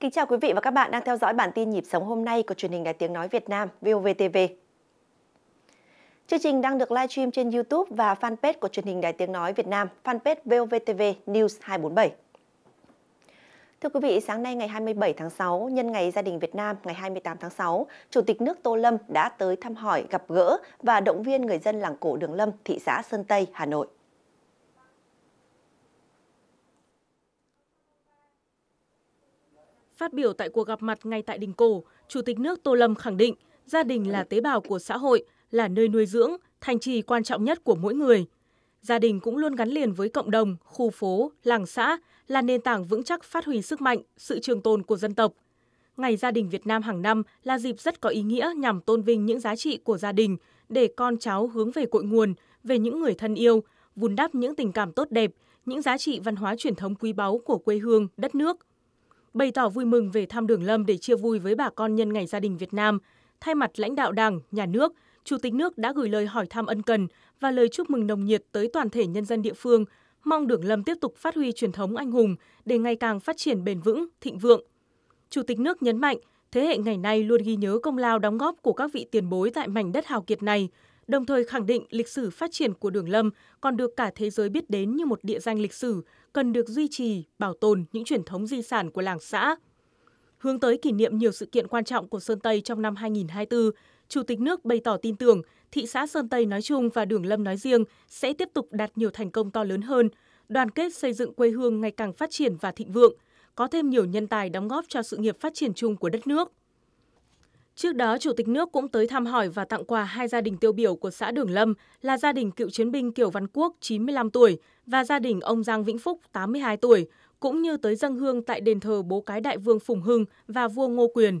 Kính chào quý vị và các bạn đang theo dõi bản tin nhịp sống hôm nay của truyền hình Đài Tiếng Nói Việt Nam VOVTV. Chương trình đang được live stream trên YouTube và fanpage của truyền hình Đài Tiếng Nói Việt Nam, fanpage VOVTV News 247. Thưa quý vị, sáng nay ngày 27 tháng 6, nhân ngày gia đình Việt Nam ngày 28 tháng 6, Chủ tịch nước Tô Lâm đã tới thăm hỏi, gặp gỡ và động viên người dân làng cổ Đường Lâm, thị xã Sơn Tây, Hà Nội. Phát biểu tại cuộc gặp mặt ngay tại đình cổ, Chủ tịch nước Tô Lâm khẳng định gia đình là tế bào của xã hội, là nơi nuôi dưỡng, thành trì quan trọng nhất của mỗi người. Gia đình cũng luôn gắn liền với cộng đồng, khu phố, làng xã, là nền tảng vững chắc phát huy sức mạnh, sự trường tồn của dân tộc. Ngày Gia đình Việt Nam hàng năm là dịp rất có ý nghĩa nhằm tôn vinh những giá trị của gia đình, để con cháu hướng về cội nguồn, về những người thân yêu, vun đắp những tình cảm tốt đẹp, những giá trị văn hóa truyền thống quý báu của quê hương, đất nước – bày tỏ vui mừng về thăm Đường Lâm để chia vui với bà con nhân ngày gia đình Việt Nam. Thay mặt lãnh đạo Đảng, Nhà nước, Chủ tịch nước đã gửi lời hỏi thăm ân cần và lời chúc mừng nồng nhiệt tới toàn thể nhân dân địa phương, mong Đường Lâm tiếp tục phát huy truyền thống anh hùng để ngày càng phát triển bền vững, thịnh vượng. Chủ tịch nước nhấn mạnh, thế hệ ngày nay luôn ghi nhớ công lao đóng góp của các vị tiền bối tại mảnh đất hào kiệt này – đồng thời khẳng định lịch sử phát triển của Đường Lâm còn được cả thế giới biết đến như một địa danh lịch sử, cần được duy trì, bảo tồn những truyền thống di sản của làng xã. Hướng tới kỷ niệm nhiều sự kiện quan trọng của Sơn Tây trong năm 2024, Chủ tịch nước bày tỏ tin tưởng thị xã Sơn Tây nói chung và Đường Lâm nói riêng sẽ tiếp tục đạt nhiều thành công to lớn hơn, đoàn kết xây dựng quê hương ngày càng phát triển và thịnh vượng, có thêm nhiều nhân tài đóng góp cho sự nghiệp phát triển chung của đất nước. Trước đó, Chủ tịch nước cũng tới thăm hỏi và tặng quà hai gia đình tiêu biểu của xã Đường Lâm là gia đình cựu chiến binh Kiều Văn Quốc, 95 tuổi, và gia đình ông Giang Vĩnh Phúc, 82 tuổi, cũng như tới dân hương tại đền thờ bố cái đại vương Phùng Hưng và vua Ngô Quyền.